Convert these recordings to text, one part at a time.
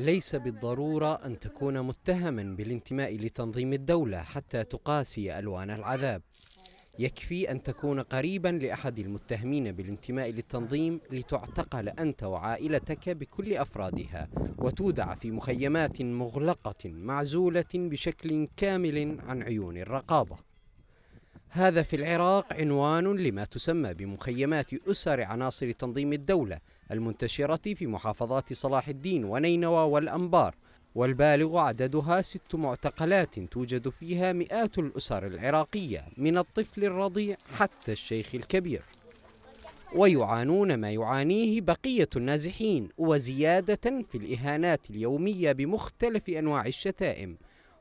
ليس بالضرورة أن تكون متهما بالانتماء لتنظيم الدولة حتى تقاسي ألوان العذاب يكفي أن تكون قريبا لأحد المتهمين بالانتماء للتنظيم لتعتقل أنت وعائلتك بكل أفرادها وتودع في مخيمات مغلقة معزولة بشكل كامل عن عيون الرقابة هذا في العراق عنوان لما تسمى بمخيمات أسر عناصر تنظيم الدولة المنتشرة في محافظات صلاح الدين ونينوى والأنبار والبالغ عددها ست معتقلات توجد فيها مئات الأسر العراقية من الطفل الرضيع حتى الشيخ الكبير ويعانون ما يعانيه بقية النازحين وزيادة في الإهانات اليومية بمختلف أنواع الشتائم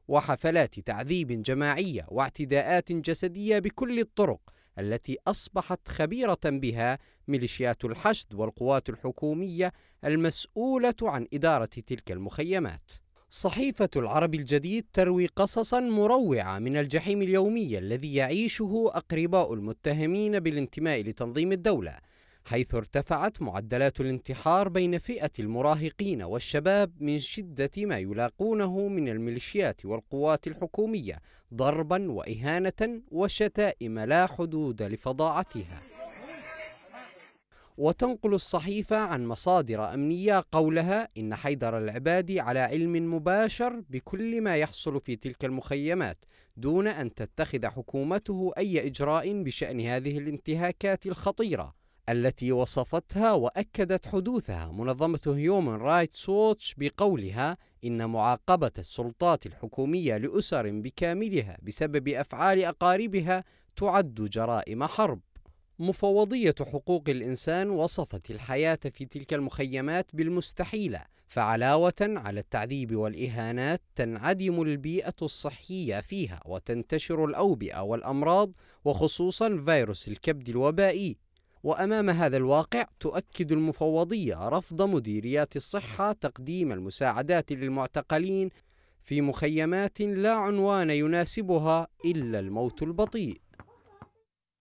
وحفلات تعذيب جماعية واعتداءات جسدية بكل الطرق التي أصبحت خبيرة بها ميليشيات الحشد والقوات الحكومية المسؤولة عن إدارة تلك المخيمات. صحيفة العرب الجديد تروي قصصا مروعة من الجحيم اليومي الذي يعيشه أقرباء المتهمين بالانتماء لتنظيم الدولة حيث ارتفعت معدلات الانتحار بين فئة المراهقين والشباب من شدة ما يلاقونه من الميليشيات والقوات الحكومية ضربا وإهانة وشتائم لا حدود لفظاعتها وتنقل الصحيفة عن مصادر أمنية قولها إن حيدر العبادي على علم مباشر بكل ما يحصل في تلك المخيمات دون أن تتخذ حكومته أي إجراء بشأن هذه الانتهاكات الخطيرة التي وصفتها واكدت حدوثها منظمه هيومن رايتس ووتش بقولها ان معاقبه السلطات الحكوميه لاسر بكاملها بسبب افعال اقاربها تعد جرائم حرب مفوضيه حقوق الانسان وصفت الحياه في تلك المخيمات بالمستحيله فعلاوه على التعذيب والاهانات تنعدم البيئه الصحيه فيها وتنتشر الاوبئه والامراض وخصوصا فيروس الكبد الوبائي وأمام هذا الواقع تؤكد المفوضية رفض مديريات الصحة تقديم المساعدات للمعتقلين في مخيمات لا عنوان يناسبها إلا الموت البطيء